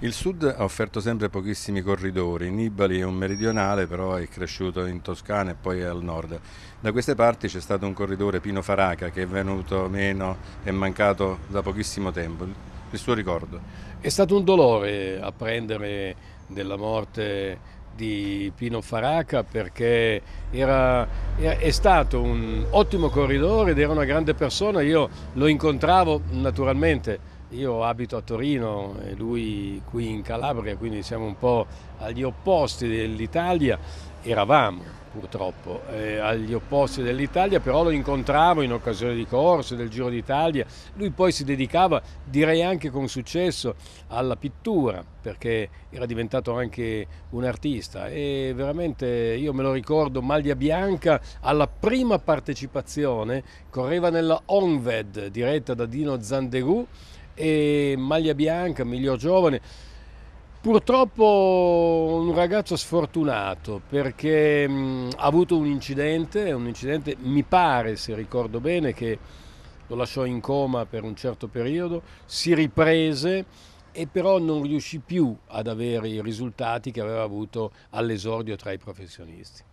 Il sud ha offerto sempre pochissimi corridori, Nibali è un meridionale però è cresciuto in Toscana e poi al nord. Da queste parti c'è stato un corridore Pino Faraca che è venuto meno, e mancato da pochissimo tempo, il suo ricordo. È stato un dolore apprendere della morte di Pino Faraca perché era, è stato un ottimo corridore ed era una grande persona, io lo incontravo naturalmente io abito a Torino e lui qui in Calabria, quindi siamo un po' agli opposti dell'Italia, eravamo purtroppo eh, agli opposti dell'Italia, però lo incontravo in occasione di corse, del Giro d'Italia, lui poi si dedicava, direi anche con successo, alla pittura, perché era diventato anche un artista e veramente io me lo ricordo, maglia bianca, alla prima partecipazione correva nella Onved, diretta da Dino Zandegu, e maglia bianca, miglior giovane. Purtroppo un ragazzo sfortunato perché mh, mm, ha avuto un incidente, un incidente mi pare se ricordo bene che lo lasciò in coma per un certo periodo, si riprese e però non riuscì più ad avere i risultati che aveva avuto all'esordio tra i professionisti.